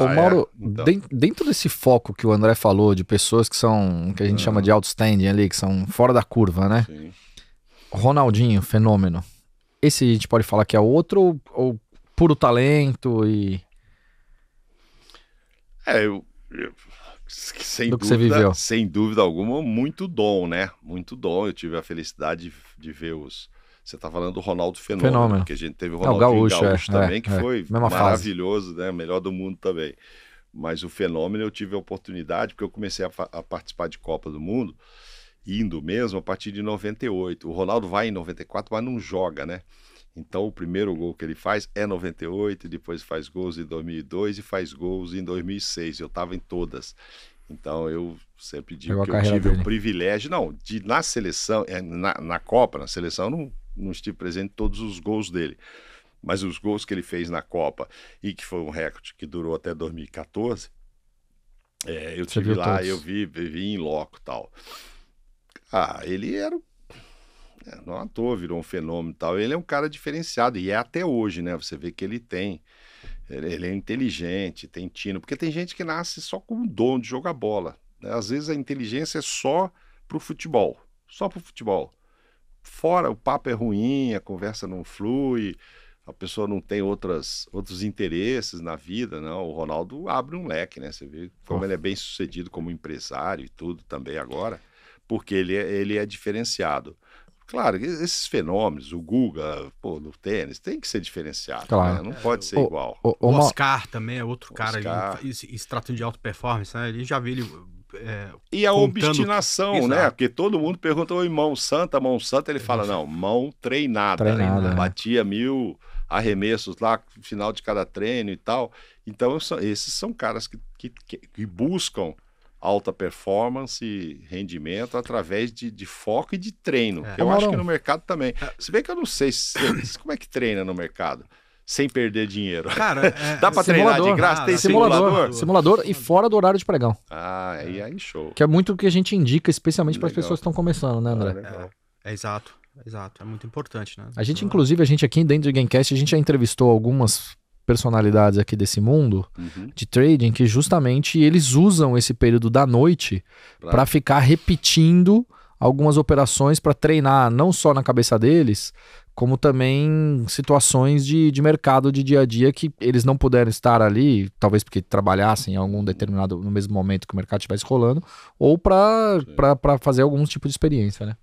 Ô, ah, é? Mauro, é? então. dentro desse foco que o André falou de pessoas que são, que a gente chama de outstanding ali, que são fora da curva, né? Sim. Ronaldinho, fenômeno. Esse a gente pode falar que é outro ou, ou puro talento e. É, eu, eu sem Do dúvida, sem dúvida alguma, muito dom, né? Muito dom. Eu tive a felicidade de, de ver os, você está falando do Ronaldo Fenômeno, Fenômeno. porque a gente teve o Ronaldo é, Gaúcho, é, Gaúcho é, também, é, que foi maravilhoso, fase. né? Melhor do mundo também. Mas o Fenômeno eu tive a oportunidade, porque eu comecei a, a, participar de Copa do Mundo, indo mesmo a partir de 98. O Ronaldo vai em 94, mas não joga, né? Então o primeiro gol que ele faz é 98, depois faz gols em 2002 e faz gols em 2006. Eu estava em todas. Então eu sempre digo Pegou que eu tive dele. o privilégio, não, de na seleção, eh, na, na Copa, na seleção não não estive presente todos os gols dele, mas os gols que ele fez na Copa e que foi um recorde que durou até 2014, é, eu Você tive lá, todos. eu vi, vi em loco tal. Ah, ele era é, não é à toa virou um fenômeno tal. Ele é um cara diferenciado e é até hoje, né? Você vê que ele tem. Ele, é inteligente, tem tino, porque tem gente que nasce só com o dom de jogar bola. Né? Às vezes a inteligência é só pro futebol, só pro futebol fora, o papo é ruim, a conversa não flui, a pessoa não tem outras, outros interesses na vida, não. O Ronaldo abre um leque, né? Você vê como oh. ele é bem sucedido como empresário e tudo também agora, porque ele é, ele é diferenciado. Claro, esses fenômenos, o Guga, pô, no tênis, tem que ser diferenciado, né? claro. né? não pode é, ser o, igual. O, o, o Oscar uma... também é outro Oscar, cara, ele, se tratando de alta performance, né? Ele já vê ele é, e a contando... obstinação, Exato. Né? né? Porque todo mundo pergunta, oi, mão santa, mão santa. Ele fala, não, mão treinada. treinada né? Batia mil arremessos lá, final de cada treino e tal. Então, esses são caras que, que, que buscam alta performance, rendimento, através de, de foco e de treino. É. Eu acho que no mercado também. É. Se bem que eu não sei se, como é que treina no mercado sem perder dinheiro. Cara, é, dá para treinar de graça? Ah, tem simulador, simulador, simulador? e fora do horário de pregão. Ah, aí, aí show. Que é muito o que a gente indica, especialmente para as pessoas que estão começando, né, André? Ah, é, é, exato, exato. É muito importante, né? A gente, inclusive, a gente aqui dentro do Gamecast, a gente já entrevistou algumas personalidades aqui desse mundo uhum. de trading que justamente eles usam esse período da noite para ficar repetindo algumas operações para treinar não só na cabeça deles, como também situações de, de mercado de dia a dia que eles não puderam estar ali, talvez porque trabalhassem em algum determinado, no mesmo momento que o mercado estivesse rolando, ou para fazer algum tipo de experiência, né?